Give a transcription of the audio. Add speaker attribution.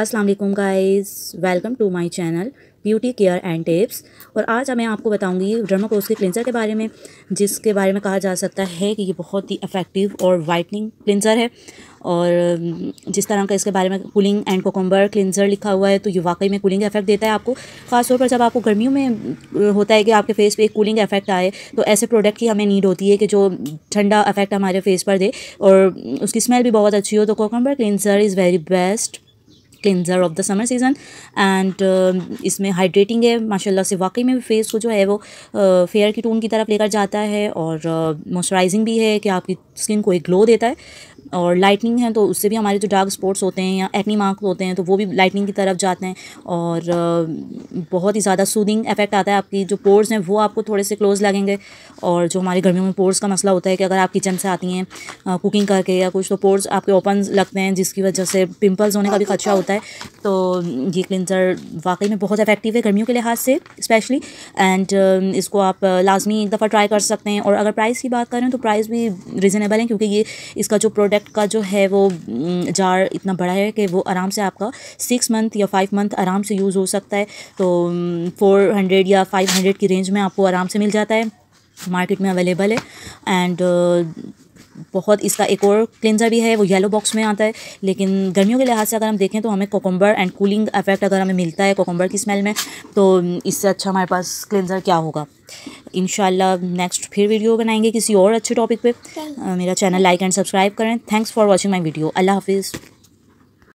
Speaker 1: Aslam guys guys welcome to my channel beauty care and tips और आज मैं आपको बताऊंगी ड्रमा के क्लिनज़र के बारे में जिसके बारे में कहा जा सकता है कि ये बहुत ही इफ़ेक्टिव और वाइटनिंग क्लिनज़र है और जिस तरह का इसके बारे में कूलिंग एंड कोकम्बर क्लिनज़र लिखा हुआ है तो ये वाकई में कूलिंग इफेक्ट देता है आपको खासतौर पर जब आपको गर्मियों में होता है कि आपके फेस पे एक कूलिंग इफेक्ट आए तो ऐसे प्रोडक्ट की हमें नीड होती है कि जो ठंडा इफेक्ट हमारे फेस पर दे और उसकी स्मेल भी बहुत अच्छी हो तो cucumber cleanser is very best cleanser of the summer season and इसमें हाइड्रेटिंग है माशाल्लाह से वाकई में फेस को जो है वो फेयर uh, की टोन की तरफ लेकर जाता है और मॉइस्चराइजिंग uh, भी है कि आपकी स्किन को एक ग्लो देता है और लाइटनिंग है तो उससे भी हमारे जो डार्क स्पॉट्स होते हैं या एक्नी मार्क होते हैं तो वो भी लाइटनिंग की तरफ जाते हैं और uh, बहुत ही ज़्यादा सूदिंग इफेक्ट आता है आपकी जो पोर्स हैं वो आपको थोड़े से क्लोज लगेंगे और जो हमारे गर्मियों में पोर्स का मसला होता है कि अगर आप किचन से आती हैं कुकिंग करके या कुछ तो पोर्स आपके ओपन लगते हैं जिसकी वजह से पिम्पल्स होने का भी खदशा होता है है तो ये क्लिनज़र वाकई में बहुत इफेक्टिव है गर्मियों के लिहाज से स्पेशली एंड uh, इसको आप uh, लाजमी एक दफ़ा ट्राई कर सकते हैं और अगर प्राइस की बात करें तो प्राइस भी रिजनेबल है क्योंकि ये इसका जो प्रोडक्ट का जो है वो mm, जार इतना बड़ा है कि वो आराम से आपका सिक्स मंथ या फाइव मंथ आराम से यूज़ हो सकता है तो फोर mm, हंड्रेड या फाइव हंड्रेड की रेंज में आपको आराम से मिल जाता है मार्केट में अवेलेबल है एंड बहुत इसका एक और क्लिनजर भी है वो येलो बॉक्स में आता है लेकिन गर्मियों के लिहाज से अगर हम देखें तो हमें कोकम्बर एंड कूलिंग इफेक्ट अगर हमें मिलता है कोकम्बर की स्मेल में तो इससे अच्छा हमारे पास क्लिनजर क्या होगा इन नेक्स्ट फिर वीडियो बनाएंगे किसी और अच्छे टॉपिक पे मेरा चैनल लाइक एंड सब्सक्राइब करें thanks for watching my video अल्लाह हाफिज़